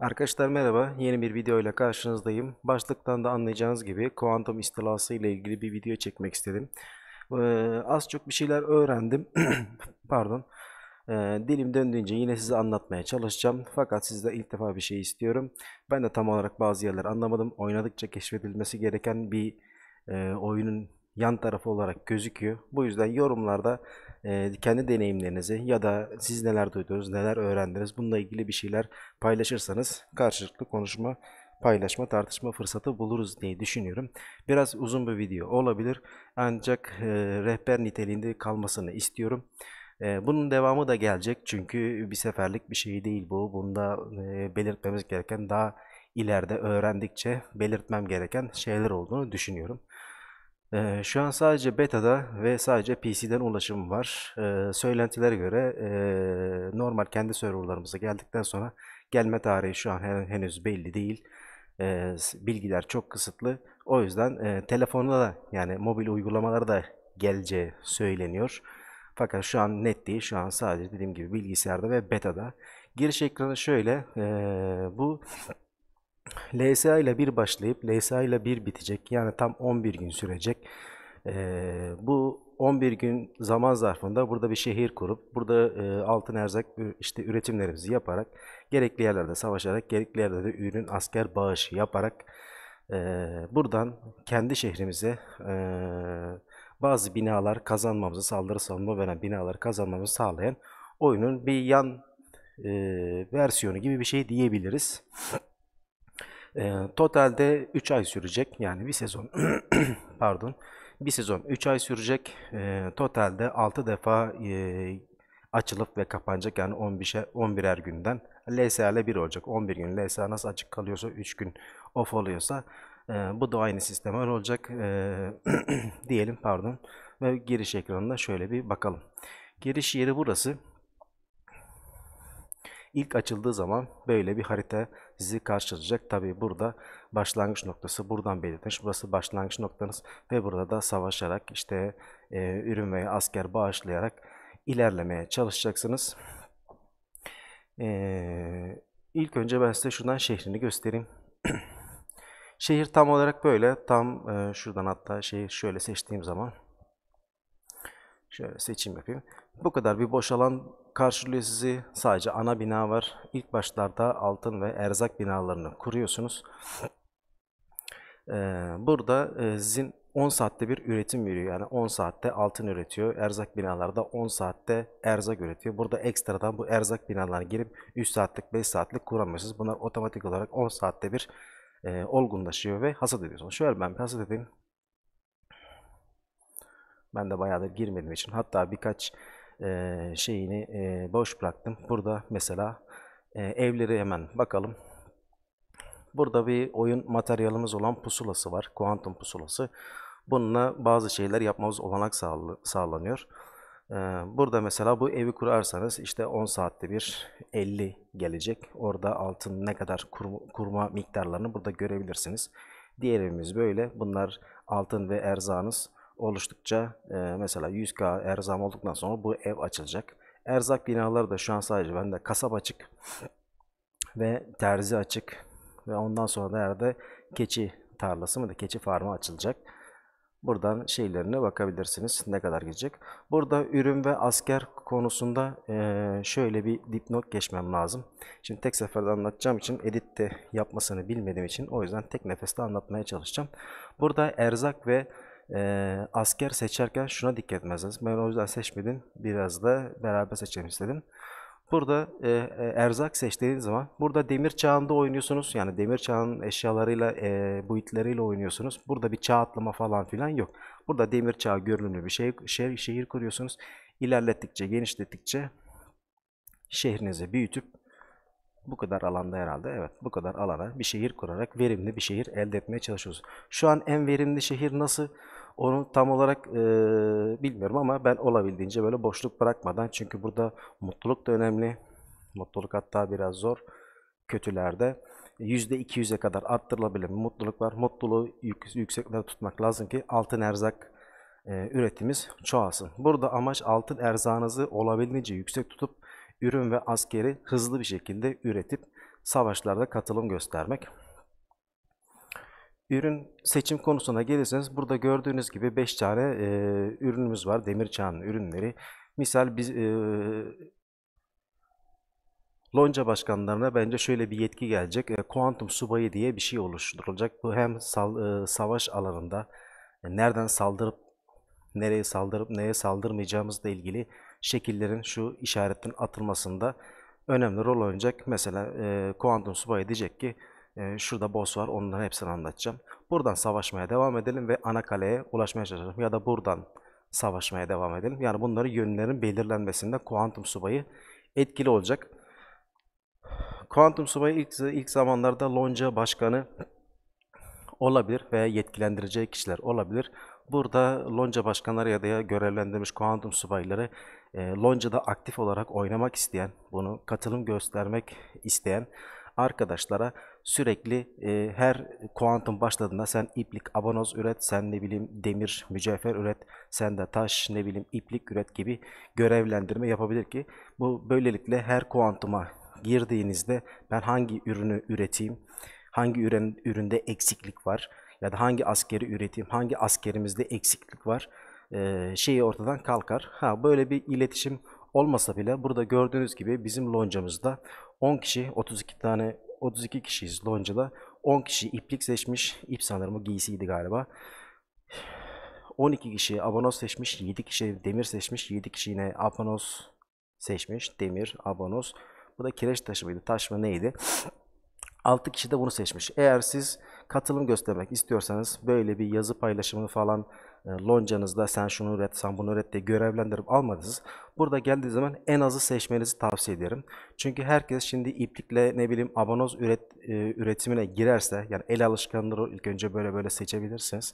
Arkadaşlar merhaba. Yeni bir video ile karşınızdayım. Başlıktan da anlayacağınız gibi kuantum istilası ile ilgili bir video çekmek istedim. Ee, az çok bir şeyler öğrendim. Pardon. Ee, dilim döndüğünce yine size anlatmaya çalışacağım. Fakat sizde ilk defa bir şey istiyorum. Ben de tam olarak bazı yerler anlamadım. Oynadıkça keşfedilmesi gereken bir e, oyunun yan tarafı olarak gözüküyor. Bu yüzden yorumlarda kendi deneyimlerinizi ya da siz neler duydunuz, neler öğrendiniz bununla ilgili bir şeyler paylaşırsanız karşılıklı konuşma paylaşma, tartışma fırsatı buluruz diye düşünüyorum. Biraz uzun bir video olabilir ancak rehber niteliğinde kalmasını istiyorum. bunun devamı da gelecek çünkü bir seferlik bir şey değil bu. Bunda e, belirtmemiz gereken daha ileride öğrendikçe belirtmem gereken şeyler olduğunu düşünüyorum. Ee, şu an sadece beta'da ve sadece PC'den ulaşım var. Ee, söylentilere göre e, normal kendi serverlarımıza geldikten sonra gelme tarihi şu an henüz belli değil. Ee, bilgiler çok kısıtlı. O yüzden e, telefonda da yani mobil uygulamalara da geleceği söyleniyor. Fakat şu an net değil. Şu an sadece dediğim gibi bilgisayarda ve beta'da. Giriş ekranı şöyle. Ee, bu LSA ile bir başlayıp LSA ile bir bitecek. Yani tam 11 gün sürecek. Ee, bu 11 gün zaman zarfında burada bir şehir kurup burada e, altın erzak işte üretimlerimizi yaparak gerekli yerlerde savaşarak gerekli yerlerde de ürün asker bağışı yaparak e, buradan kendi şehrimize e, bazı binalar kazanmamızı saldırı savunma veren binaları kazanmamızı sağlayan oyunun bir yan e, versiyonu gibi bir şey diyebiliriz. E, totalde 3 ay sürecek. Yani bir sezon pardon. Bir sezon 3 ay sürecek. E, totalde 6 defa e, açılıp ve kapanacak. Yani 11'e 11'er günden ile 1 olacak. 11 gün LSA nasıl açık kalıyorsa 3 gün off oluyorsa e, bu da aynı sistem öyle olacak. E, diyelim pardon. Ve giriş ekranına şöyle bir bakalım. Giriş yeri burası. İlk açıldığı zaman böyle bir harita sizi karşılayacak. Tabi burada başlangıç noktası buradan belirtmiş Burası başlangıç noktanız ve burada da savaşarak işte e, ürün veya asker bağışlayarak ilerlemeye çalışacaksınız. E, ilk önce ben size şuradan şehrini göstereyim. Şehir tam olarak böyle. Tam e, şuradan hatta şeyi şöyle seçtiğim zaman şöyle seçim yapayım. Bu kadar bir boş alan karşılıyor sizi. Sadece ana bina var. İlk başlarda altın ve erzak binalarını kuruyorsunuz. Ee, burada e, sizin 10 saatte bir üretim veriyor. Yani 10 saatte altın üretiyor. Erzak binalarda 10 saatte erzak üretiyor. Burada ekstradan bu erzak binalarına girip 3 saatlik 5 saatlik kuramıyorsunuz. Bunlar otomatik olarak 10 saatte bir e, olgunlaşıyor ve hasat ediyorsunuz. Şöyle ben bir hasat edeyim. Ben de bayağıdır girmediğim için hatta birkaç e, şeyini e, boş bıraktım. Burada mesela e, evleri hemen bakalım. Burada bir oyun materyalimiz olan pusulası var. Kuantum pusulası. Bununla bazı şeyler yapmamız olanak sağlanıyor. E, burada mesela bu evi kurarsanız işte 10 saatte bir 50 gelecek. Orada altın ne kadar kurma miktarlarını burada görebilirsiniz. Diğer evimiz böyle. Bunlar altın ve erzağınız oluştukça e, mesela 100K erzam olduktan sonra bu ev açılacak. Erzak binaları da şu an sadece bende kasap açık ve terzi açık ve ondan sonra da yerde keçi tarlası mı da keçi farmı açılacak. Buradan şeylerine bakabilirsiniz ne kadar gidecek. Burada ürün ve asker konusunda e, şöyle bir dipnot geçmem lazım. Şimdi tek seferde anlatacağım için editte yapmasını bilmediğim için o yüzden tek nefeste anlatmaya çalışacağım. Burada erzak ve e, asker seçerken şuna dikkat etmezsiniz. Ben o yüzden seçmedim. Biraz da beraber seçelim istedim. Burada e, e, erzak seçtiğiniz zaman burada demir çağında oynuyorsunuz. Yani demir çağının eşyalarıyla, e, buitleriyle oynuyorsunuz. Burada bir çağ atlama falan filan yok. Burada demir çağı görünümlü bir şey, şehir, şehir kuruyorsunuz. İlerlettikçe, genişlettikçe şehrinizi büyütüp bu kadar alanda herhalde evet bu kadar alana bir şehir kurarak verimli bir şehir elde etmeye çalışıyoruz. Şu an en verimli şehir nasıl onu tam olarak e, bilmiyorum ama ben olabildiğince böyle boşluk bırakmadan çünkü burada mutluluk da önemli. Mutluluk hatta biraz zor kötülerde. %200'e kadar arttırılabilir bir mutluluk var. Mutluluğu yük, yükseklere tutmak lazım ki altın erzak e, üretimiz çoğalsın. Burada amaç altın erzağınızı olabildiğince yüksek tutup ürün ve askeri hızlı bir şekilde üretip savaşlarda katılım göstermek. Ürün seçim konusuna gelirseniz burada gördüğünüz gibi 5 tane e, ürünümüz var. Demir çağının ürünleri. Misal biz e, Lonca başkanlarına bence şöyle bir yetki gelecek. E, kuantum subayı diye bir şey oluşturulacak. Bu hem sal, e, savaş alanında e, nereden saldırıp nereye saldırıp neye saldırmayacağımızla ilgili şekillerin şu işaretin atılmasında önemli rol oynayacak. Mesela e, kuantum subayı diyecek ki e, şurada boss var onların hepsini anlatacağım. Buradan savaşmaya devam edelim ve ana kaleye ulaşmaya çalışalım ya da buradan savaşmaya devam edelim. Yani bunları yönlerin belirlenmesinde kuantum subayı etkili olacak. Kuantum subayı ilk, ilk zamanlarda lonca başkanı olabilir veya yetkilendireceği kişiler olabilir. Burada lonca başkanları ya da görevlendirmiş kuantum subayları e, loncada aktif olarak oynamak isteyen, bunu katılım göstermek isteyen arkadaşlara sürekli e, her kuantum başladığında sen iplik abanoz üret, sen ne bileyim demir mücevher üret, sen de taş ne bileyim iplik üret gibi görevlendirme yapabilir ki bu böylelikle her kuantuma girdiğinizde ben hangi ürünü üreteyim, hangi ürün, üründe eksiklik var ya da hangi askeri üretim, hangi askerimizde eksiklik var e, şeyi ortadan kalkar. Ha böyle bir iletişim olmasa bile burada gördüğünüz gibi bizim loncamızda 10 kişi, 32 tane 32 kişiyiz loncada. 10 kişi iplik seçmiş. İp sanırım giysiydi galiba. 12 kişi abonos seçmiş, 7 kişi demir seçmiş, 7 kişi yine abonos seçmiş. Demir, abonos. Bu da kireç taşı mıydı? Taş mı neydi? 6 kişi de bunu seçmiş. Eğer siz katılım göstermek istiyorsanız böyle bir yazı paylaşımını falan e, loncanızda sen şunu üret, sen bunu üret diye görevlendirip almadınız. Burada geldiği zaman en azı seçmenizi tavsiye ederim. Çünkü herkes şimdi iplikle ne bileyim abanoz üret, e, üretimine girerse yani el alışkanlığı ilk önce böyle böyle seçebilirsiniz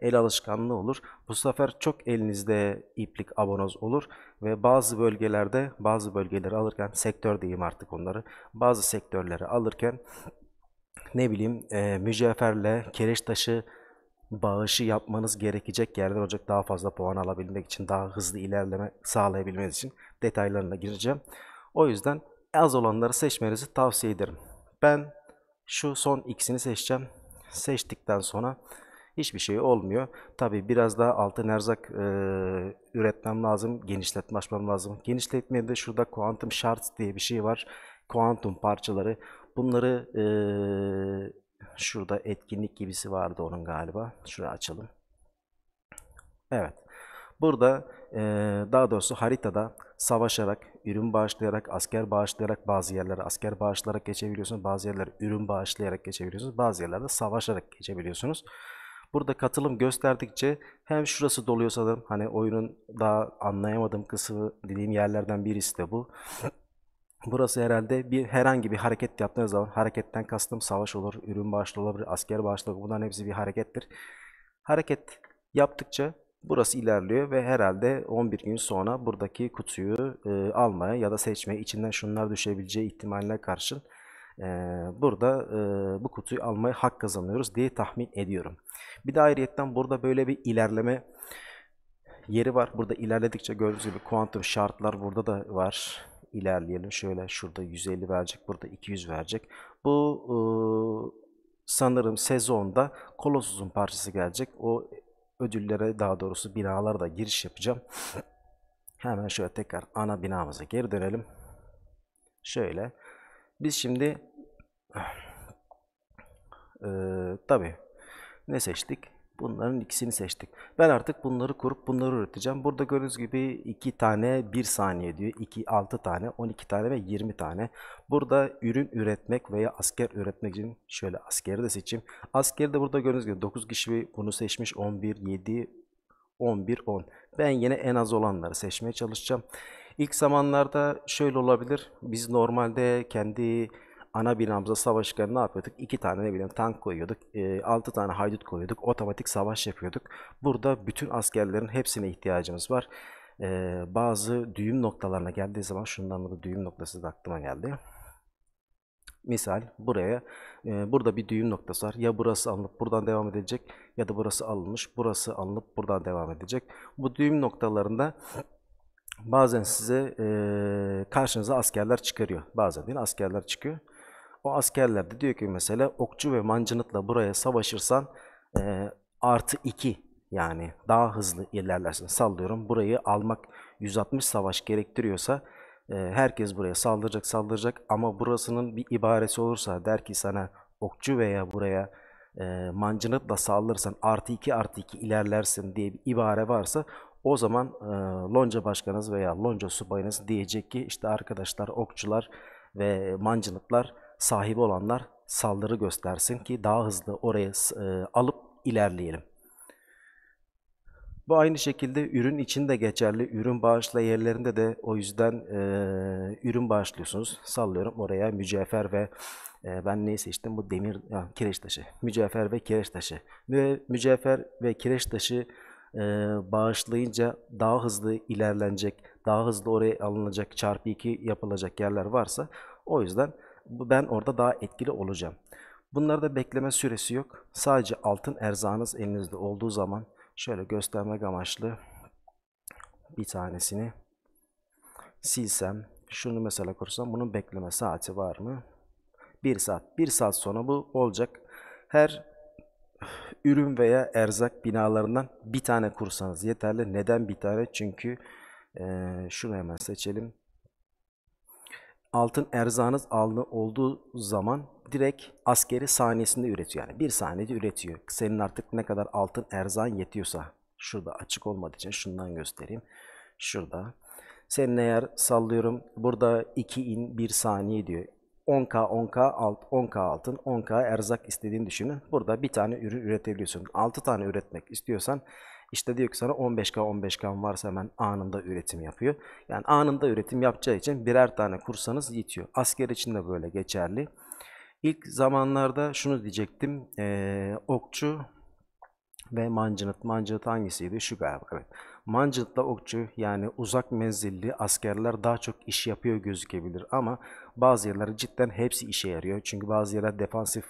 el alışkanlığı olur. Bu sefer çok elinizde iplik abonoz olur ve bazı bölgelerde bazı bölgeleri alırken sektör diyeyim artık onları bazı sektörleri alırken ne bileyim e, mücevherle kereş taşı bağışı yapmanız gerekecek yerden olacak daha fazla puan alabilmek için daha hızlı ilerleme sağlayabilmeniz için detaylarına gireceğim. O yüzden az olanları seçmenizi tavsiye ederim. Ben şu son ikisini seçeceğim. Seçtikten sonra hiçbir şey olmuyor. Tabii biraz daha altın erzak e, üretmem lazım, genişletme açmam lazım. de şurada kuantum şart diye bir şey var. Kuantum parçaları. Bunları e, şurada etkinlik gibisi vardı onun galiba. Şurayı açalım. Evet. Burada e, daha doğrusu haritada savaşarak, ürün bağışlayarak, asker bağışlayarak bazı yerlere asker bağışlayarak geçebiliyorsunuz. Bazı yerlere ürün bağışlayarak geçebiliyorsunuz. Bazı yerlerde savaşarak geçebiliyorsunuz. Burada katılım gösterdikçe hem şurası doluyor sanırım. Hani oyunun daha anlayamadığım kısmı dediğim yerlerden birisi de bu. Burası herhalde bir herhangi bir hareket yaptığınız zaman hareketten kastım savaş olur, ürün bağışlı olabilir, asker bağışlı olur. Bunların hepsi bir harekettir. Hareket yaptıkça burası ilerliyor ve herhalde 11 gün sonra buradaki kutuyu e, almaya ya da seçmeye içinden şunlar düşebileceği ihtimaline karşın burada bu kutuyu almayı hak kazanıyoruz diye tahmin ediyorum. Bir de ayrıyetten burada böyle bir ilerleme yeri var. Burada ilerledikçe gördüğünüz gibi kuantum şartlar burada da var. İlerleyelim. Şöyle şurada 150 verecek. Burada 200 verecek. Bu sanırım sezonda Colossus'un parçası gelecek. O ödüllere daha doğrusu binalara da giriş yapacağım. Hemen şöyle tekrar ana binamıza geri dönelim. Şöyle. Biz şimdi ee, tabii. Ne seçtik? Bunların ikisini seçtik. Ben artık bunları kurup bunları üreteceğim. Burada gördüğünüz gibi 2 tane 1 saniye diyor. 2, 6 tane, 12 tane ve 20 tane. Burada ürün üretmek veya asker üretmek için şöyle askeri de seçeyim. Askeri de burada gördüğünüz gibi 9 kişi bunu seçmiş. 11, 7, 11, 10. Ben yine en az olanları seçmeye çalışacağım. İlk zamanlarda şöyle olabilir. Biz normalde kendi ana binamıza savaşken ne yapıyorduk? İki tane ne bileyim tank koyuyorduk. E, altı tane haydut koyuyorduk. Otomatik savaş yapıyorduk. Burada bütün askerlerin hepsine ihtiyacımız var. E, bazı düğüm noktalarına geldiği zaman şundan da düğüm noktası da aklıma geldi. Misal buraya e, burada bir düğüm noktası var. Ya burası alınıp buradan devam edecek ya da burası alınmış. Burası alınıp buradan devam edecek. Bu düğüm noktalarında bazen size e, karşınıza askerler çıkarıyor. Bazen değil askerler çıkıyor. O askerler de diyor ki mesela okçu ve mancınıkla buraya savaşırsan e, artı 2 yani daha hızlı ilerlersin. Sallıyorum burayı almak 160 savaş gerektiriyorsa e, herkes buraya saldıracak saldıracak ama burasının bir ibaresi olursa der ki sana okçu veya buraya e, mancınıkla saldırırsan artı 2 artı 2 ilerlersin diye bir ibare varsa o zaman e, lonca başkanınız veya lonca subayınız diyecek ki işte arkadaşlar okçular ve mancınıklar sahibi olanlar saldırı göstersin ki daha hızlı oraya e, alıp ilerleyelim. Bu aynı şekilde ürün için de geçerli. Ürün bağışla yerlerinde de o yüzden e, ürün bağışlıyorsunuz. Sallıyorum oraya mücevher ve e, ben neyi seçtim? Bu demir, ya, kireç taşı. Mücevher ve kireç taşı. Ve mücevher ve kireç taşı e, bağışlayınca daha hızlı ilerlenecek, daha hızlı oraya alınacak, çarpı 2 yapılacak yerler varsa o yüzden ben orada daha etkili olacağım. Bunlarda bekleme süresi yok. Sadece altın erzağınız elinizde olduğu zaman şöyle göstermek amaçlı bir tanesini silsem şunu mesela kursam bunun bekleme saati var mı? 1 saat. 1 saat sonra bu olacak. Her ürün veya erzak binalarından bir tane kursanız yeterli. Neden bir tane? Çünkü e, şunu hemen seçelim altın erzanız alnı olduğu zaman direkt askeri saniyesinde üretiyor. Yani bir saniyede üretiyor. Senin artık ne kadar altın erzan yetiyorsa. Şurada açık olmadığı için şundan göstereyim. Şurada. Senin eğer sallıyorum burada 2 in 1 saniye diyor. 10k 10k alt 10k altın 10k erzak istediğini düşünün. Burada bir tane ürün üretebiliyorsun. 6 tane üretmek istiyorsan işte diyor ki sana 15K 15K varsa hemen anında üretim yapıyor. Yani anında üretim yapacağı için birer tane kursanız yetiyor. Asker için de böyle geçerli. İlk zamanlarda şunu diyecektim. Ee, okçu ve mancınıt mancınıt hangisiydi? Şu galiba. Evet. Mancınıtla okçu yani uzak menzilli askerler daha çok iş yapıyor gözükebilir ama bazı yerlere cidden hepsi işe yarıyor. Çünkü bazı yerler defansif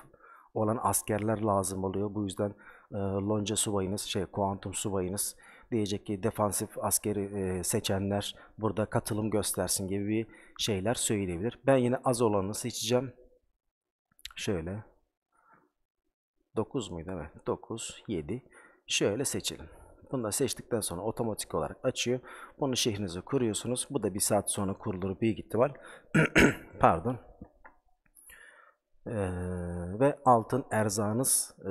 olan askerler lazım oluyor. Bu yüzden ee, lonca subayınız, şey kuantum subayınız diyecek ki defansif askeri e, seçenler burada katılım göstersin gibi bir şeyler söyleyebilir. Ben yine az olanını seçeceğim. Şöyle 9 muydu? Evet 9, 7. Şöyle seçelim. Bunu da seçtikten sonra otomatik olarak açıyor. Bunu şehrinize kuruyorsunuz. Bu da bir saat sonra kurulur büyük ihtimal. Pardon. Ee, ve altın erzağınız e,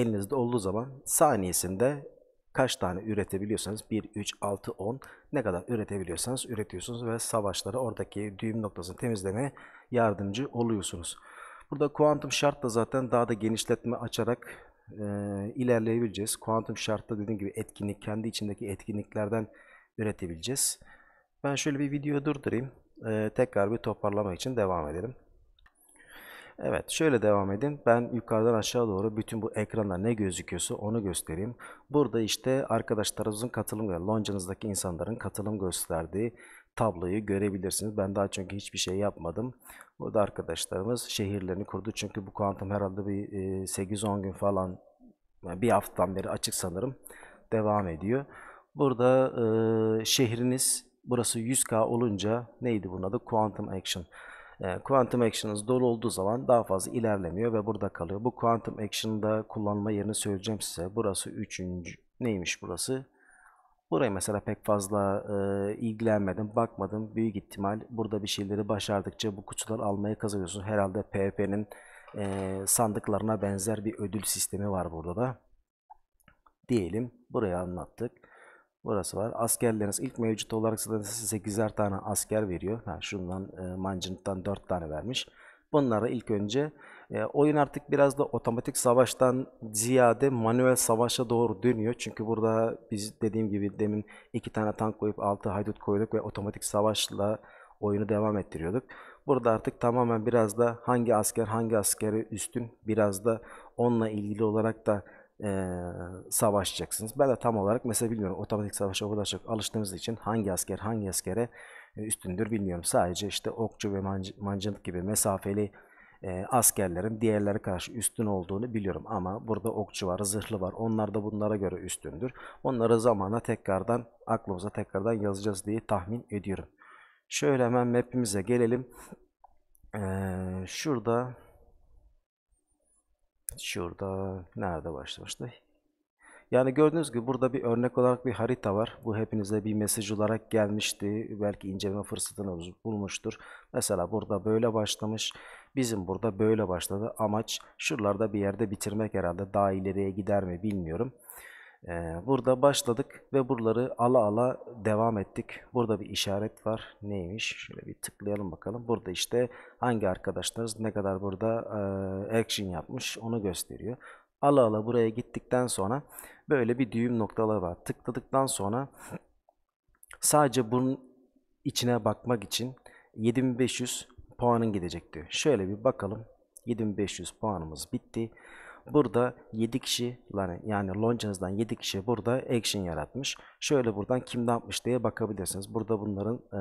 elinizde olduğu zaman saniyesinde kaç tane üretebiliyorsanız 1, 3, 6, 10 ne kadar üretebiliyorsanız üretiyorsunuz ve savaşları oradaki düğüm noktasını temizlemeye yardımcı oluyorsunuz. Burada kuantum şartla zaten daha da genişletme açarak e, ilerleyebileceğiz. Kuantum şartta dediğim gibi etkinlik, kendi içindeki etkinliklerden üretebileceğiz. Ben şöyle bir video durdurayım. E, tekrar bir toparlama için devam edelim. Evet şöyle devam edin. Ben yukarıdan aşağı doğru bütün bu ekranda ne gözüküyorsa onu göstereyim. Burada işte arkadaşlarımızın katılım ve loncanızdaki insanların katılım gösterdiği tabloyu görebilirsiniz. Ben daha çünkü hiçbir şey yapmadım. Burada arkadaşlarımız şehirlerini kurdu. Çünkü bu kuantum herhalde bir 8-10 e, gün falan bir haftadan beri açık sanırım devam ediyor. Burada e, şehriniz burası 100K olunca neydi bunun adı? Quantum Action. E, quantum action'ınız dolu olduğu zaman daha fazla ilerlemiyor ve burada kalıyor. Bu quantum action'da kullanma yerini söyleyeceğim size. Burası üçüncü Neymiş burası? Burayı mesela pek fazla e, ilgilenmedim, bakmadım. Büyük ihtimal burada bir şeyleri başardıkça bu kutular almaya kazanıyorsunuz. Herhalde PvP'nin e, sandıklarına benzer bir ödül sistemi var burada da. Diyelim buraya anlattık. Burası var. Askerleriniz ilk mevcut olarak size 8'er tane asker veriyor. Ha, şundan e, mancınıktan 4 tane vermiş. Bunları ilk önce e, oyun artık biraz da otomatik savaştan ziyade manuel savaşa doğru dönüyor. Çünkü burada biz dediğim gibi demin 2 tane tank koyup 6 haydut koyduk ve otomatik savaşla oyunu devam ettiriyorduk. Burada artık tamamen biraz da hangi asker hangi askeri üstün biraz da onunla ilgili olarak da e, savaşacaksınız. Ben de tam olarak mesela bilmiyorum otomatik savaşa o kadar çok alıştığımız için hangi asker hangi askere üstündür bilmiyorum. Sadece işte okçu ve manc mancınık gibi mesafeli e, askerlerin diğerleri karşı üstün olduğunu biliyorum. Ama burada okçu var, zırhlı var. Onlar da bunlara göre üstündür. Onları zamana tekrardan aklımıza tekrardan yazacağız diye tahmin ediyorum. Şöyle hemen map'imize gelelim. Ee, şurada Şurada nerede başlamıştı? Yani gördüğünüz gibi burada bir örnek olarak bir harita var. Bu hepinize bir mesaj olarak gelmişti. Belki inceleme fırsatını bulmuştur. Mesela burada böyle başlamış. Bizim burada böyle başladı. Amaç şuralarda bir yerde bitirmek herhalde. Daha ileriye gider mi bilmiyorum. Ee, burada başladık ve buraları ala ala devam ettik. Burada bir işaret var. Neymiş? Şöyle bir tıklayalım bakalım. Burada işte hangi arkadaşlarınız ne kadar burada e, action yapmış onu gösteriyor. Ala ala buraya gittikten sonra böyle bir düğüm noktaları var. Tıkladıktan sonra sadece bunun içine bakmak için 7500 puanın gidecek diyor. Şöyle bir bakalım. 7500 puanımız bitti. Burada 7 kişi yani, yani loncanızdan 7 kişi burada action yaratmış. Şöyle buradan kim ne yapmış diye bakabilirsiniz. Burada bunların e,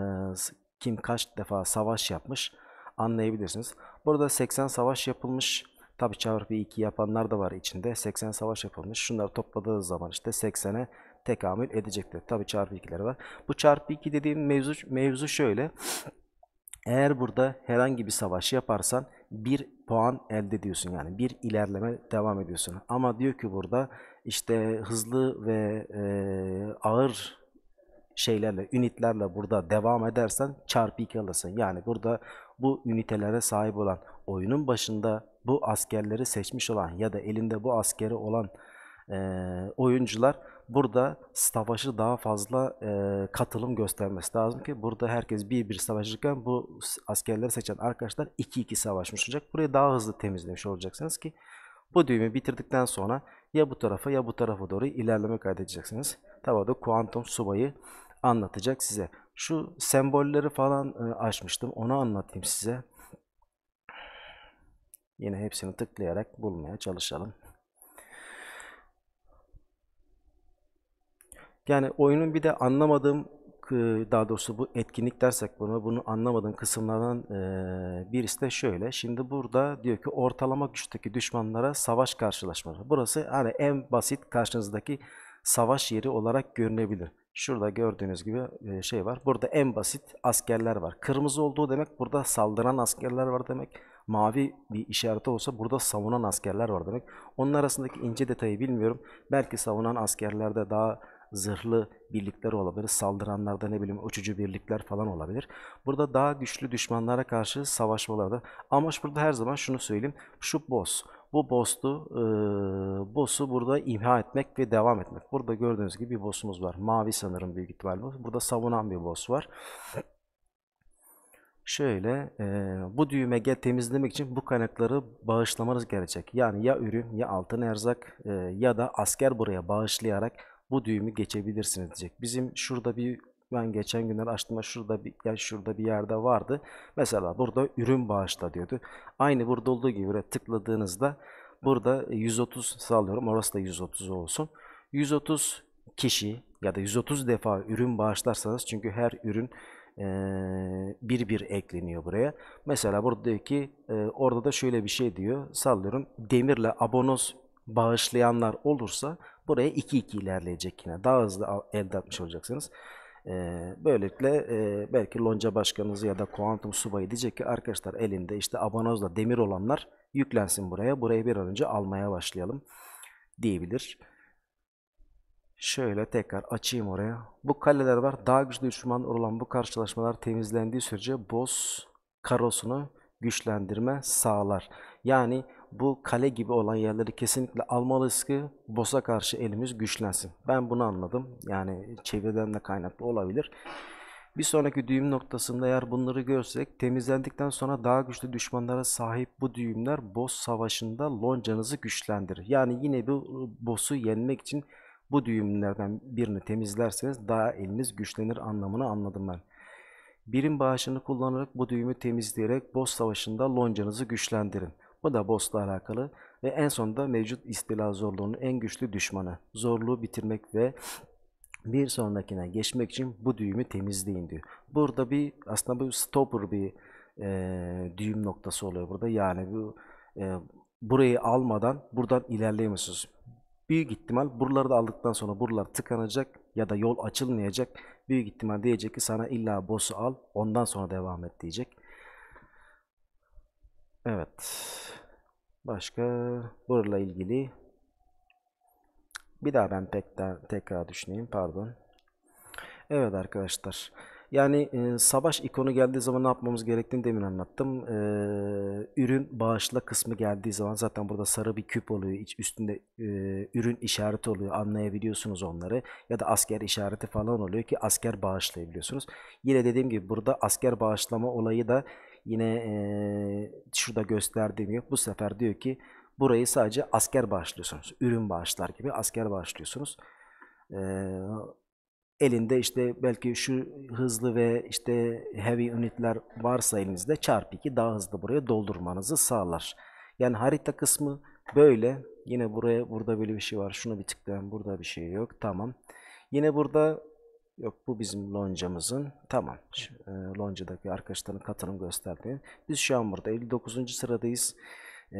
kim kaç defa savaş yapmış anlayabilirsiniz. Burada 80 savaş yapılmış. Tabi çarpı 2 yapanlar da var içinde. 80 savaş yapılmış. Şunları topladığı zaman işte 80'e tekamül edecektir. Tabi çarpı 2'leri var. Bu çarpı 2 dediğim mevzu, mevzu şöyle. Eğer burada herhangi bir savaş yaparsan bir puan elde ediyorsun yani bir ilerleme devam ediyorsun. Ama diyor ki burada işte hızlı ve e, ağır şeylerle, ünitlerle burada devam edersen çarpı 2 alırsın. Yani burada bu ünitelere sahip olan oyunun başında bu askerleri seçmiş olan ya da elinde bu askeri olan e, oyuncular burada savaşı daha fazla e, katılım göstermesi lazım ki burada herkes bir bir savaşırken bu askerleri seçen arkadaşlar iki iki savaşmış olacak. Burayı daha hızlı temizlemiş olacaksınız ki bu düğümü bitirdikten sonra ya bu tarafa ya bu tarafa doğru ilerleme kaydedeceksiniz. Tabii da kuantum subayı anlatacak size. Şu sembolleri falan e, açmıştım. Onu anlatayım size. Yine hepsini tıklayarak bulmaya çalışalım. Yani oyunun bir de anlamadığım daha doğrusu bu etkinlik dersek bunu bunu anlamadığım kısımlardan birisi de şöyle. Şimdi burada diyor ki ortalama güçteki düşmanlara savaş karşılaşmaları. Burası hani en basit karşınızdaki savaş yeri olarak görünebilir. Şurada gördüğünüz gibi şey var. Burada en basit askerler var. Kırmızı olduğu demek burada saldıran askerler var demek. Mavi bir işareti olsa burada savunan askerler var demek. Onun arasındaki ince detayı bilmiyorum. Belki savunan askerlerde daha zırhlı birlikler olabilir. Saldıranlarda ne bileyim uçucu birlikler falan olabilir. Burada daha güçlü düşmanlara karşı savaşmalarda. Amaç burada her zaman şunu söyleyeyim. Şu boss. Bu boss'u E, boss'u burada imha etmek ve devam etmek. Burada gördüğünüz gibi bir boss'umuz var. Mavi sanırım büyük ihtimalle. Burada savunan bir boss var. Şöyle e, bu düğüme gel temizlemek için bu kaynakları bağışlamanız gerekecek. Yani ya ürün ya altın erzak e, ya da asker buraya bağışlayarak bu düğümü geçebilirsiniz diyecek. Bizim şurada bir ben geçen günler açtığımda şurada bir ya şurada bir yerde vardı. Mesela burada ürün bağışla diyordu. Aynı burada olduğu gibi böyle tıkladığınızda burada 130 e, sağlıyorum. Orası da 130 olsun. 130 kişi ya da 130 defa ürün bağışlarsanız çünkü her ürün e, bir bir ekleniyor buraya. Mesela buradaki e, orada da şöyle bir şey diyor. Sallıyorum demirle abonos bağışlayanlar olursa Buraya 2-2 ilerleyecek yine. Daha hızlı elde etmiş olacaksınız. Ee, böylelikle e, belki lonca başkanınız ya da kuantum subayı diyecek ki arkadaşlar elinde işte abanozla demir olanlar yüklensin buraya. Burayı bir an önce almaya başlayalım diyebilir. Şöyle tekrar açayım oraya. Bu kaleler var. Daha güçlü düşman olan bu karşılaşmalar temizlendiği sürece boss karosunu güçlendirme sağlar. Yani bu kale gibi olan yerleri kesinlikle almalıyız ki BOS'a karşı elimiz güçlensin. Ben bunu anladım. Yani çevreden de kaynaklı olabilir. Bir sonraki düğüm noktasında eğer bunları görsek temizlendikten sonra daha güçlü düşmanlara sahip bu düğümler Bos savaşında loncanızı güçlendirir. Yani yine bu e, Bos'u yenmek için bu düğümlerden birini temizlerseniz daha eliniz güçlenir anlamını anladım ben. Birim bağışını kullanarak bu düğümü temizleyerek boss savaşında loncanızı güçlendirin. Bu da BOS'la alakalı ve en sonunda mevcut istila zorluğunun en güçlü düşmanı. Zorluğu bitirmek ve bir sonrakine geçmek için bu düğümü temizleyin diyor. Burada bir aslında bu stopper bir e, düğüm noktası oluyor burada. Yani bu e, burayı almadan buradan ilerleyemiyorsunuz. Büyük ihtimal buraları da aldıktan sonra buralar tıkanacak ya da yol açılmayacak. Büyük ihtimal diyecek ki sana illa boss'u al ondan sonra devam et diyecek. Evet. Başka burla ilgili bir daha ben tekrar, tekrar düşüneyim pardon. Evet arkadaşlar. Yani e, savaş ikonu geldiği zaman ne yapmamız gerektiğini demin anlattım. E, ürün bağışla kısmı geldiği zaman zaten burada sarı bir küp oluyor. İç, üstünde e, ürün işareti oluyor. Anlayabiliyorsunuz onları. Ya da asker işareti falan oluyor ki asker bağışlayabiliyorsunuz. Yine dediğim gibi burada asker bağışlama olayı da Yine e, şurada gösterdiğim gibi bu sefer diyor ki burayı sadece asker bağışlıyorsunuz. Ürün bağışlar gibi asker bağışlıyorsunuz. E, elinde işte belki şu hızlı ve işte heavy unitler varsa elinizde çarpı 2 daha hızlı buraya doldurmanızı sağlar. Yani harita kısmı böyle. Yine buraya burada böyle bir şey var. Şunu bir tıklayalım. Burada bir şey yok. Tamam. Yine burada Yok bu bizim loncamızın. Tamam. E, loncadaki arkadaşların katılım göstermeyin. Biz şu an burada 59. sıradayız. E,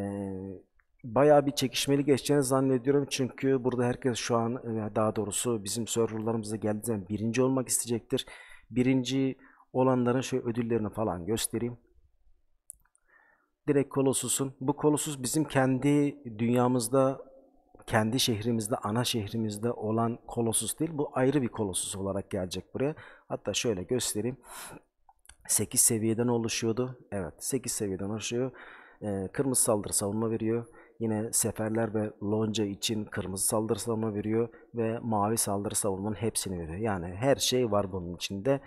bayağı bir çekişmeli geçeceğini zannediyorum. Çünkü burada herkes şu an e, daha doğrusu bizim serverlarımıza geldiği zaman birinci olmak isteyecektir. Birinci olanların şöyle ödüllerini falan göstereyim. Direkt kolosusun. Bu kolosus bizim kendi dünyamızda kendi şehrimizde, ana şehrimizde olan kolosus değil. Bu ayrı bir kolosus olarak gelecek buraya. Hatta şöyle göstereyim. 8 seviyeden oluşuyordu. Evet 8 seviyeden oluşuyor. Ee, kırmızı saldırı savunma veriyor. Yine seferler ve lonca için kırmızı saldırı savunma veriyor. Ve mavi saldırı savunmanın hepsini veriyor. Yani her şey var bunun içinde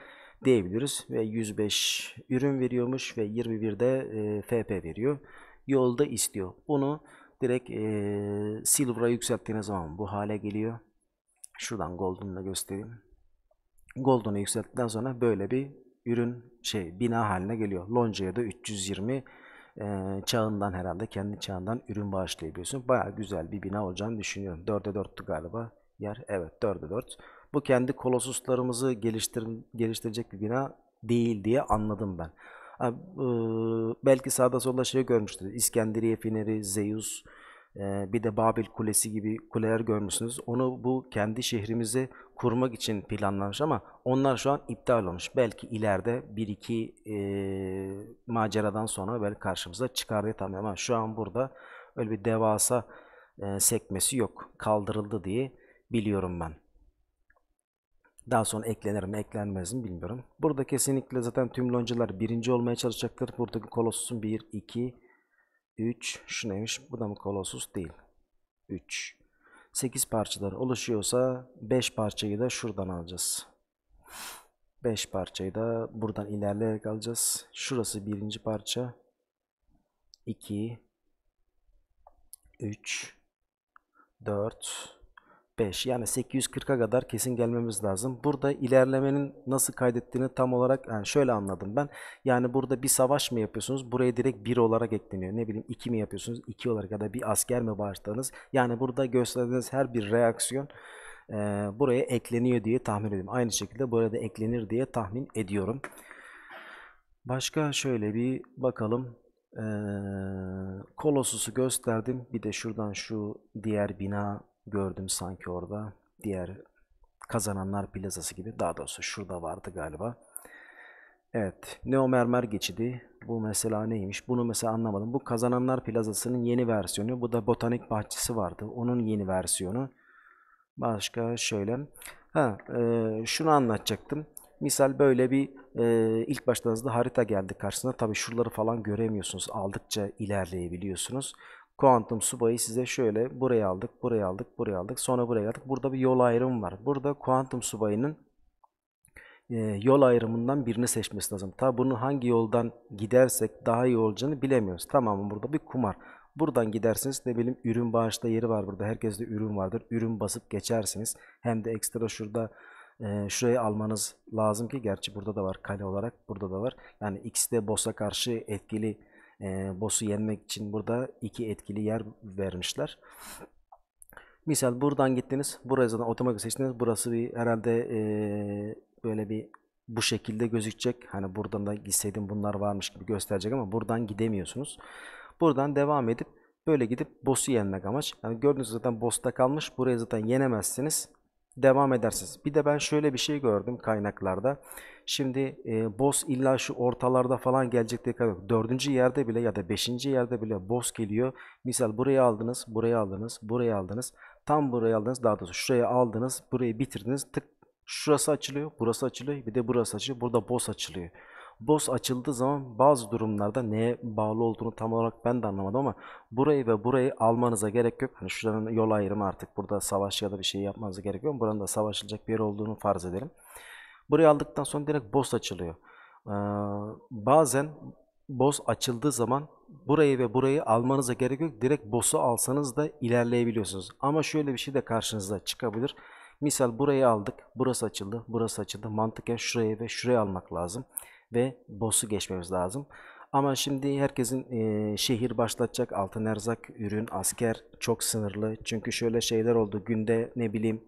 diyebiliriz. Ve 105 ürün veriyormuş ve 21'de e, FP veriyor. Yolda istiyor. Bunu direkt e, silver'a yükselttiğiniz zaman bu hale geliyor. Şuradan golden'ı da göstereyim. Golden'ı yükselttikten sonra böyle bir ürün şey bina haline geliyor. Lonca'ya da 320 e, çağından herhalde kendi çağından ürün bağışlayabiliyorsun. Baya güzel bir bina olacağını düşünüyorum. 4'e 4'tü galiba yer. Evet 4'e 4. Bu kendi kolosuslarımızı geliştir geliştirecek bir bina değil diye anladım ben e, belki sağda solda şey görmüştür. İskenderiye Fineri, Zeus, e, bir de Babil Kulesi gibi kuleler görmüşsünüz. Onu bu kendi şehrimize kurmak için planlanmış ama onlar şu an iptal olmuş. Belki ileride bir iki e, maceradan sonra belki karşımıza çıkar diye tahmin ama şu an burada öyle bir devasa e, sekmesi yok. Kaldırıldı diye biliyorum ben. Daha sonra eklenir mi eklenmez mi bilmiyorum. Burada kesinlikle zaten tüm loncular birinci olmaya çalışacaktır. Buradaki Colossus'un 1, 2, 3. Şu neymiş? Bu da mı Colossus? Değil. 3. 8 parçalar oluşuyorsa 5 parçayı da şuradan alacağız. 5 parçayı da buradan ilerleyerek alacağız. Şurası birinci parça. 2 3 4 5 yani 840'a kadar kesin gelmemiz lazım. Burada ilerlemenin nasıl kaydettiğini tam olarak yani şöyle anladım ben. Yani burada bir savaş mı yapıyorsunuz? Buraya direkt 1 olarak ekleniyor. Ne bileyim 2 mi yapıyorsunuz? 2 olarak ya da bir asker mi bağışladınız? Yani burada gösterdiğiniz her bir reaksiyon e, buraya ekleniyor diye tahmin ediyorum. Aynı şekilde buraya da eklenir diye tahmin ediyorum. Başka şöyle bir bakalım. Ee, Kolosus'u gösterdim. Bir de şuradan şu diğer bina gördüm sanki orada. Diğer kazananlar plazası gibi. Daha doğrusu şurada vardı galiba. Evet. Neo mermer geçidi. Bu mesela neymiş? Bunu mesela anlamadım. Bu kazananlar plazasının yeni versiyonu. Bu da botanik bahçesi vardı. Onun yeni versiyonu. Başka şöyle. Ha, e, şunu anlatacaktım. Misal böyle bir e, ilk da harita geldi karşısına. tabii şuraları falan göremiyorsunuz. Aldıkça ilerleyebiliyorsunuz. Kuantum subayı size şöyle buraya aldık, buraya aldık, buraya aldık, sonra buraya aldık. Burada bir yol ayrımı var. Burada kuantum subayının e, yol ayrımından birini seçmesi lazım. Tabi bunu hangi yoldan gidersek daha iyi olacağını bilemiyoruz. Tamam burada bir kumar. Buradan gidersiniz ne bileyim ürün bağışta yeri var burada. Herkeste ürün vardır. Ürün basıp geçersiniz. Hem de ekstra şurada e, şurayı almanız lazım ki gerçi burada da var kale olarak burada da var. Yani ikisi de boss'a karşı etkili e, boss'u yenmek için burada iki etkili yer vermişler. Misal buradan gittiniz. Burası otomatik seçtiniz. Burası bir herhalde e, böyle bir bu şekilde gözükecek. Hani buradan da gitseydim bunlar varmış gibi gösterecek ama buradan gidemiyorsunuz. Buradan devam edip böyle gidip boss'u yenmek amaç. Yani gördüğünüz zaten boss'ta kalmış. Burayı zaten yenemezsiniz devam edersiniz. Bir de ben şöyle bir şey gördüm kaynaklarda. Şimdi e, boss illa şu ortalarda falan gelecek diye yok. Dördüncü yerde bile ya da beşinci yerde bile boss geliyor. Misal buraya aldınız, buraya aldınız, buraya aldınız. Tam buraya aldınız. Daha doğrusu şuraya aldınız, burayı bitirdiniz. Tık şurası açılıyor, burası açılıyor. Bir de burası açılıyor. Burada boss açılıyor. Boss açıldığı zaman bazı durumlarda neye bağlı olduğunu tam olarak ben de anlamadım ama burayı ve burayı almanıza gerek yok. Hani şuranın yol ayrımı artık burada savaş ya da bir şey yapmanıza gerek yok. Buranın da savaşılacak bir yer olduğunu farz edelim. Burayı aldıktan sonra direkt boss açılıyor. Ee, bazen boss açıldığı zaman burayı ve burayı almanıza gerek yok. Direkt boss'u alsanız da ilerleyebiliyorsunuz. Ama şöyle bir şey de karşınıza çıkabilir. Misal burayı aldık. Burası açıldı. Burası açıldı. Mantıken şurayı ve şurayı almak lazım ve boss'u geçmemiz lazım. Ama şimdi herkesin e, şehir başlatacak altın erzak, ürün, asker çok sınırlı. Çünkü şöyle şeyler oldu günde ne bileyim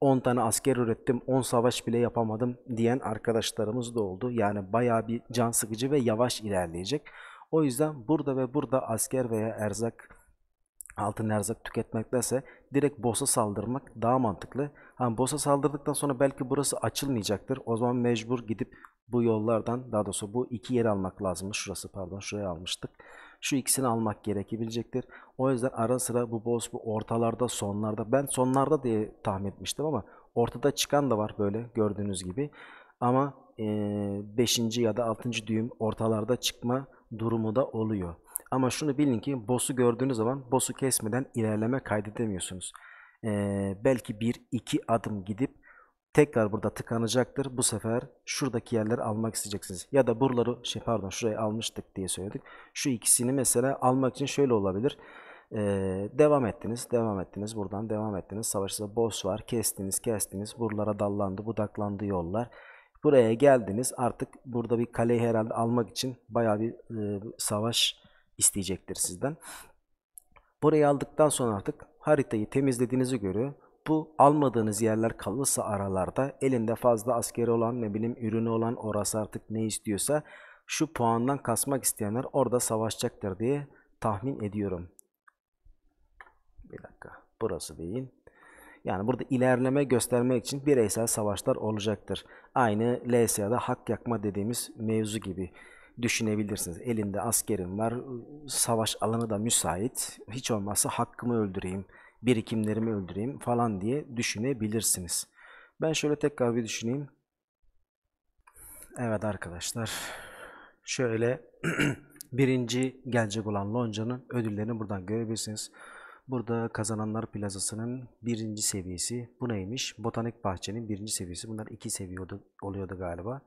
10 tane asker ürettim 10 savaş bile yapamadım diyen arkadaşlarımız da oldu. Yani baya bir can sıkıcı ve yavaş ilerleyecek. O yüzden burada ve burada asker veya erzak altın erzak tüketmektense direkt boss'a saldırmak daha mantıklı. Hani boss'a saldırdıktan sonra belki burası açılmayacaktır. O zaman mecbur gidip bu yollardan daha doğrusu bu iki yer almak lazımmış. Şurası pardon şuraya almıştık. Şu ikisini almak gerekebilecektir. O yüzden ara sıra bu boss bu ortalarda sonlarda ben sonlarda diye tahmin etmiştim ama ortada çıkan da var böyle gördüğünüz gibi. Ama 5. E, ya da 6. düğüm ortalarda çıkma durumu da oluyor. Ama şunu bilin ki boss'u gördüğünüz zaman boss'u kesmeden ilerleme kaydedemiyorsunuz. Ee, belki bir iki adım gidip tekrar burada tıkanacaktır. Bu sefer şuradaki yerleri almak isteyeceksiniz. Ya da buraları şey pardon şurayı almıştık diye söyledik. Şu ikisini mesela almak için şöyle olabilir. Ee, devam ettiniz, devam ettiniz, buradan devam ettiniz. Savaşta boss var, kestiniz, kestiniz. Buralara dallandı, budaklandı yollar. Buraya geldiniz. Artık burada bir kaleyi herhalde almak için bayağı bir e, savaş isteyecektir sizden. Burayı aldıktan sonra artık haritayı temizlediğinizi görüyor. Bu almadığınız yerler kalırsa aralarda elinde fazla askeri olan ne bileyim ürünü olan orası artık ne istiyorsa şu puandan kasmak isteyenler orada savaşacaktır diye tahmin ediyorum. Bir dakika burası değil. Yani burada ilerleme göstermek için bireysel savaşlar olacaktır. Aynı LSA'da hak yakma dediğimiz mevzu gibi düşünebilirsiniz. Elinde askerim var, savaş alanı da müsait. Hiç olmazsa hakkımı öldüreyim, birikimlerimi öldüreyim falan diye düşünebilirsiniz. Ben şöyle tekrar bir düşüneyim. Evet arkadaşlar. Şöyle birinci gelecek olan loncanın ödüllerini buradan görebilirsiniz. Burada kazananlar plazasının birinci seviyesi. Bu neymiş? Botanik bahçenin birinci seviyesi. Bunlar iki seviye oluyordu galiba.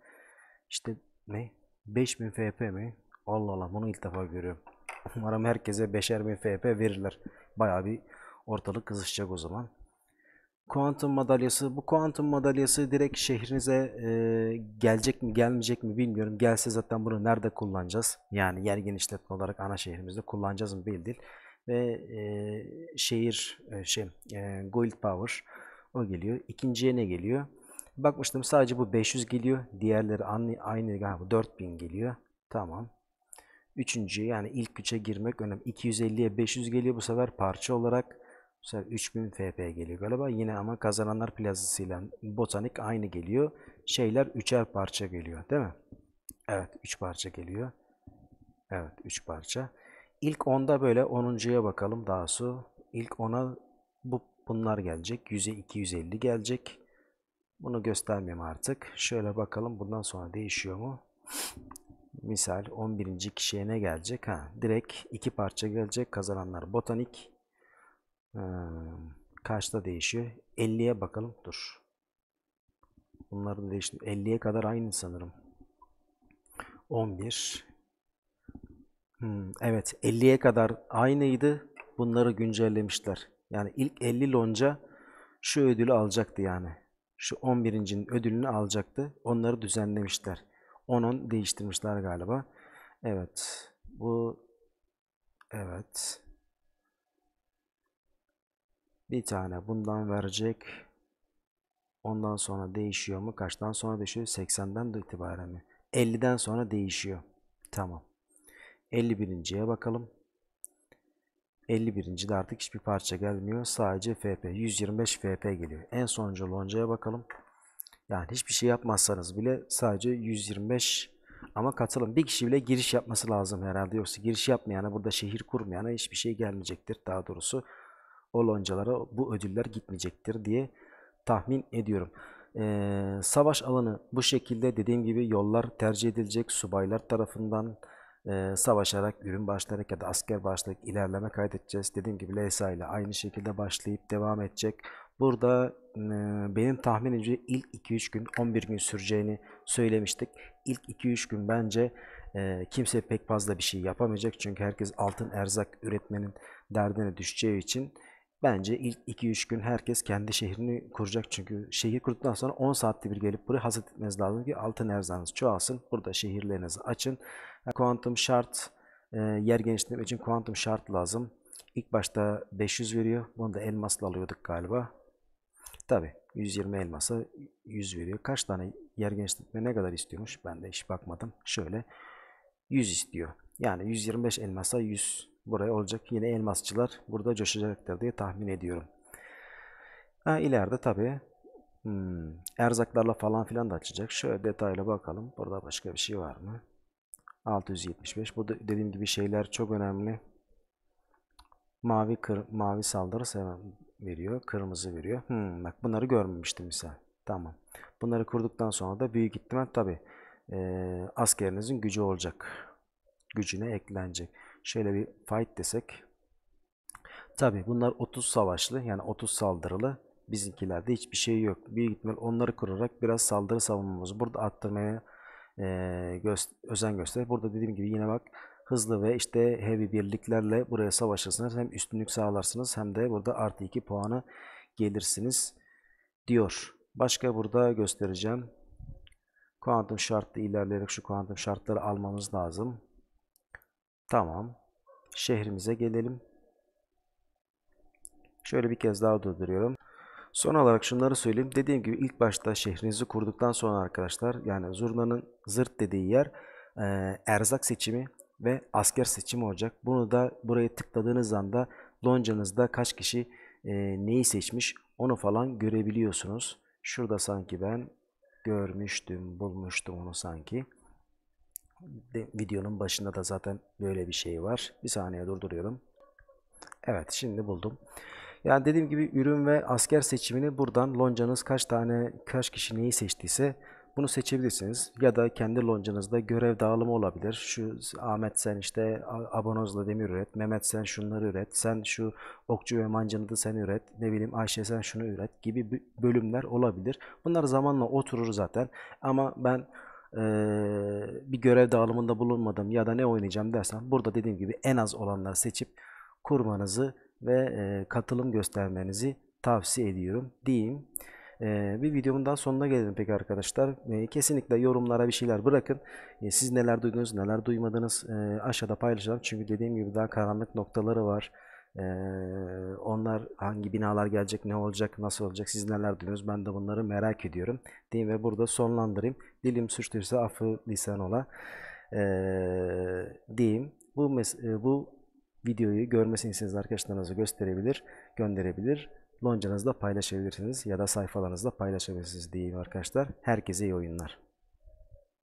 İşte ne? 5000 FP mi? Allah Allah bunu ilk defa görüyorum. Umarım herkese 5000 bin FP verirler. Bayağı bir ortalık kızışacak o zaman. Kuantum madalyası. Bu kuantum madalyası direkt şehrinize e, gelecek mi gelmeyecek mi bilmiyorum. Gelse zaten bunu nerede kullanacağız? Yani yer genişletme olarak ana şehrimizde kullanacağız mı değil değil. Ve e, şehir e, şey e, Gold Power o geliyor. İkinciye ne geliyor? Bakmıştım sadece bu 500 geliyor. Diğerleri aynı, aynı galiba 4000 geliyor. Tamam. Üçüncü yani ilk üçe girmek önemli. 250'ye 500 geliyor bu sefer parça olarak. Bu sefer 3000 FP geliyor galiba. Yine ama kazananlar plazasıyla botanik aynı geliyor. Şeyler üçer parça geliyor değil mi? Evet 3 parça geliyor. Evet 3 parça. İlk 10'da böyle 10.ya bakalım daha su. İlk 10'a bu bunlar gelecek. 100'e 250 gelecek. Bunu göstermeyeyim artık. Şöyle bakalım bundan sonra değişiyor mu? Misal 11. kişiye ne gelecek? Ha, direkt iki parça gelecek. Kazananlar botanik. Ee, kaçta değişiyor? 50'ye bakalım. Dur. Bunları da değişti. 50'ye kadar aynı sanırım. 11. Hmm, evet 50'ye kadar aynıydı. Bunları güncellemişler. Yani ilk 50 lonca şu ödülü alacaktı yani şu 11.'nin ödülünü alacaktı. Onları düzenlemişler. 10-10 değiştirmişler galiba. Evet. Bu evet. Bir tane bundan verecek. Ondan sonra değişiyor mu? Kaçtan sonra değişiyor? 80'den de itibaren mi? 50'den sonra değişiyor. Tamam. 51.ye bakalım. 51. de artık hiçbir parça gelmiyor. Sadece FP. 125 FP geliyor. En sonuncu loncaya bakalım. Yani hiçbir şey yapmazsanız bile sadece 125 ama katılım. Bir kişi bile giriş yapması lazım herhalde. Yoksa giriş yapmayana burada şehir kurmayana hiçbir şey gelmeyecektir. Daha doğrusu o loncalara bu ödüller gitmeyecektir diye tahmin ediyorum. Ee, savaş alanı bu şekilde dediğim gibi yollar tercih edilecek. Subaylar tarafından e, savaşarak ürün başlayarak ya da asker başlayarak ilerleme kaydedeceğiz. Dediğim gibi LSA ile aynı şekilde başlayıp devam edecek. Burada e, benim tahminimce ilk 2-3 gün 11 gün süreceğini söylemiştik. İlk 2-3 gün bence e, kimse pek fazla bir şey yapamayacak. Çünkü herkes altın erzak üretmenin derdine düşeceği için bence ilk 2-3 gün herkes kendi şehrini kuracak. Çünkü şehir kurduktan sonra 10 saatte bir gelip buraya hasat etmeniz lazım ki altın erzağınız çoğalsın. Burada şehirlerinizi açın Kuantum şart e, yer genişletme için kuantum şart lazım. İlk başta 500 veriyor. Bunu da elmasla alıyorduk galiba. Tabi 120 elması 100 veriyor. Kaç tane yer genişletme ne kadar istiyormuş? Ben de hiç bakmadım. Şöyle 100 istiyor. Yani 125 elmasa 100 buraya olacak. Yine elmasçılar burada coşacaktır diye tahmin ediyorum. Ha, ileride tabi hmm, erzaklarla falan filan da açacak. Şöyle detaylı bakalım. Burada başka bir şey var mı? 675. Bu da dediğim gibi şeyler çok önemli. Mavi kır, mavi saldırı veriyor. Kırmızı veriyor. Hmm, bak bunları görmemiştim misal. Tamam. Bunları kurduktan sonra da büyük ihtimal tabi e, askerinizin gücü olacak. Gücüne eklenecek. Şöyle bir fight desek. Tabi bunlar 30 savaşlı yani 30 saldırılı. Bizimkilerde hiçbir şey yok. Büyük ihtimal onları kurarak biraz saldırı savunmamızı burada arttırmaya e, göst özen göster. Burada dediğim gibi yine bak hızlı ve işte heavy birliklerle buraya savaşırsınız. Hem üstünlük sağlarsınız hem de burada artı 2 puanı gelirsiniz diyor. Başka burada göstereceğim. Kuantum şartlı ilerleyerek şu kuantum şartları almamız lazım. Tamam. Şehrimize gelelim. Şöyle bir kez daha durduruyorum. Son olarak şunları söyleyeyim. Dediğim gibi ilk başta şehrinizi kurduktan sonra arkadaşlar yani zurnanın zırt dediği yer e, erzak seçimi ve asker seçimi olacak. Bunu da buraya tıkladığınız anda loncanızda kaç kişi e, neyi seçmiş onu falan görebiliyorsunuz. Şurada sanki ben görmüştüm, bulmuştum onu sanki. De, videonun başında da zaten böyle bir şey var. Bir saniye durduruyorum. Evet şimdi buldum. Yani dediğim gibi ürün ve asker seçimini buradan loncanız kaç tane kaç kişi neyi seçtiyse bunu seçebilirsiniz. Ya da kendi loncanızda görev dağılımı olabilir. Şu Ahmet sen işte abonozla demir üret, Mehmet sen şunları üret, sen şu okçu ve mancını da sen üret, ne bileyim Ayşe sen şunu üret gibi bölümler olabilir. Bunlar zamanla oturur zaten ama ben ee, bir görev dağılımında bulunmadım ya da ne oynayacağım dersen burada dediğim gibi en az olanları seçip kurmanızı ve e, katılım göstermenizi tavsiye ediyorum diyeyim. E, bir videomun daha sonuna gelelim peki arkadaşlar. E, kesinlikle yorumlara bir şeyler bırakın. E, siz neler duydunuz, neler duymadınız e, aşağıda paylaşalım. Çünkü dediğim gibi daha karanlık noktaları var. Ee, onlar hangi binalar gelecek, ne olacak, nasıl olacak, siz neler duydunuz, ben de bunları merak ediyorum. Diyeyim ve burada sonlandırayım. Dilim sürçtüyse affı lisan ola. Ee, diyeyim. Bu, e, bu videoyu görmesini istediğiniz arkadaşlarınıza gösterebilir, gönderebilir. Loncanızda paylaşabilirsiniz ya da sayfalarınızda paylaşabilirsiniz diyeyim arkadaşlar. Herkese iyi oyunlar.